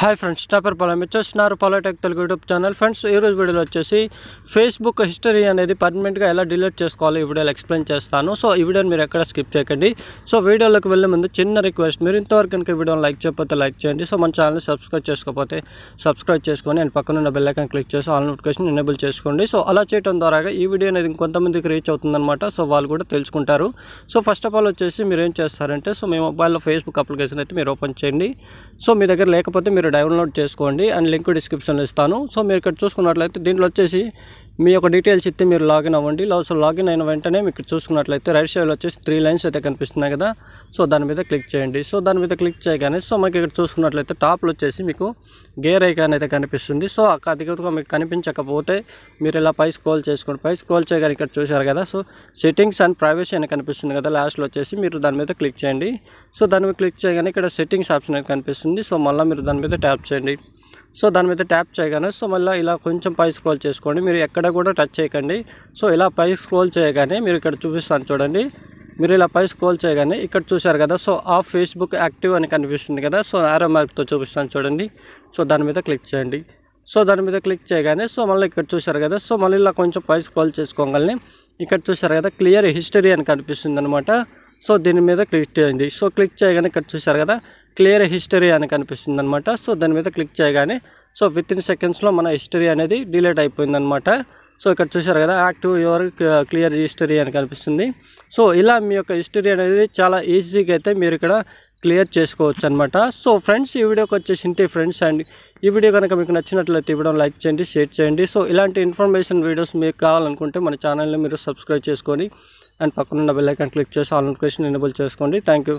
hi friends topper పేరు పొలం మీరు చూస్తున్నారు పొలటెక్ తెలుగు యూట్యూబ్ ఛానల్ ఫ్రెండ్స్ ఈరోజు వీడియోలో వచ్చేసి ఫేస్బుక్ హిస్టరీ అనేది పర్మనెంట్గా ఎలా డిలీట్ చేసుకోవాలో ఈ వీడియోలో ఎక్స్ప్లెయిన్ చేస్తాను సో ఈ వీడియోని మీరు ఎక్కడ స్కిప్ చేయకండి సో వీడియోలోకి వెళ్ళే ముందు చిన్న రిక్వెస్ట్ మీరు ఇంతవరకు కనుక వీడియోని లైక్ చేయకపోతే లైక్ చేయండి సో మన ఛానల్ని సబ్స్క్రైబ్ చేసుకోకపోతే సబ్స్క్రైబ్ చేసుకొని అండ్ పక్కన ఉన్న బెల్లైకాన్ క్లిక్ చేసి ఆల్ నోటిఫికేషన్ ఎనేబుల్ చేసుకోండి సో అలా చేయడం ద్వారా ఈ వీడియో అనేది ఇంకొంతమందికి రీచ్ అవుతుందన్నమాట సో వాళ్ళు కూడా తెలుసుకుంటారు సో ఫస్ట్ ఆఫ్ ఆల్ వచ్చేసి మీరు ఏం చేస్తారంటే సో మీ మొబైల్లో ఫేస్బుక్ అప్లికేషన్ అయితే మీరు ఓపెన్ చేయండి సో మీ దగ్గర లేకపోతే మీరు డౌన్లోడ్ చేసుకోండి అండ్ లింక్ డిస్క్రిప్షన్లో ఇస్తాను సో మీరు ఇక్కడ చూసుకున్నట్లయితే దీంట్లో వచ్చేసి మీ యొక్క డీటెయిల్స్ ఇస్తే మీరు లాగిన్ అవ్వండి సో లాగిన్ అయిన వెంటనే మీకు చూసుకున్నట్లయితే రైట్ సైడ్లో వచ్చేసి త్రీ లైన్స్ అయితే కనిపిస్తున్నాయి కదా సో దాని మీద క్లిక్ చేయండి సో దాని మీద క్లిక్ చేయగానే సో మాకు ఇక్కడ చూసుకున్నట్లయితే టాప్లో వచ్చేసి మీకు గేర్ ఐకాన్ అయితే కనిపిస్తుంది సో అధికంగా మీకు కనిపించకపోతే మీరు ఇలా పై స్క్రోల్ చేసుకోండి పై స్క్రోల్ చేయగానే ఇక్కడ చూశారు కదా సో సెట్టింగ్స్ అండ్ ప్రైవసీ అని కనిపిస్తుంది కదా లాస్ట్లో వచ్చేసి మీరు దాని మీద క్లిక్ చేయండి సో దాని మీద క్లిక్ చేయగానే ఇక్కడ సెట్టింగ్స్ ఆప్షన్ అయితే కనిపిస్తుంది సో మళ్ళీ మీరు దాని మీద ట్యాప్ చేయండి సో దాని మీద ట్యాప్ చేయగానే సో మళ్ళీ ఇలా కొంచెం పై స్క్రోల్ చేసుకోండి మీరు ఎక్కడ కూడా టచ్ చేయకండి సో ఇలా పై స్క్రోల్ చేయగానే మీరు ఇక్కడ చూపిస్తాను చూడండి మీరు ఇలా పై స్క్రోల్ చేయగానే ఇక్కడ చూశారు కదా సో ఆ ఫేస్బుక్ యాక్టివ్ అని కనిపిస్తుంది కదా సో ఆరో మార్క్తో చూపిస్తాను చూడండి సో దాని మీద క్లిక్ చేయండి సో దాని మీద క్లిక్ చేయగానే సో మళ్ళీ ఇక్కడ చూశారు కదా సో మళ్ళీ ఇలా కొంచెం పై స్క్రోల్ చేసుకోగలని ఇక్కడ చూశారు కదా క్లియర్ హిస్టరీ అని కనిపిస్తుంది అనమాట సో దీని మీద క్లిక్ చేయండి సో క్లిక్ చేయగానే ఇక్కడ చూశారు కదా క్లియర్ హిస్టరీ అని కనిపిస్తుంది అనమాట సో దాని మీద క్లిక్ చేయగానే సో విత్ ఇన్ సెకండ్స్లో మన హిస్టరీ అనేది డిలీట్ అయిపోయిందనమాట సో ఇక్కడ చూశారు కదా యాక్టివ్ యువర్ క్లియర్ హిస్టరీ అని కనిపిస్తుంది సో ఇలా మీ యొక్క హిస్టరీ అనేది చాలా ఈజీగా అయితే మీరు ఇక్కడ క్లియర్ చేసుకోవచ్చు అనమాట సో ఫ్రెండ్స్ ఈ వీడియోకి ఇంటి ఫ్రెండ్స్ అండ్ ఈ వీడియో కనుక మీకు నచ్చినట్లయితే ఇవ్వడం లైక్ చేయండి షేర్ చేయండి సో ఇలాంటి ఇన్ఫర్మేషన్ వీడియోస్ మీకు కావాలనుకుంటే మన ఛానల్ని మీరు సబ్స్క్రైబ్ చేసుకొని అండ్ పక్కనున్న బెల్ ఐకాన్ క్లిక్ చేసి ఆల్ నోటిఫికేషన్ ఎనేబుల్ చేసుకోండి థ్యాంక్ యూ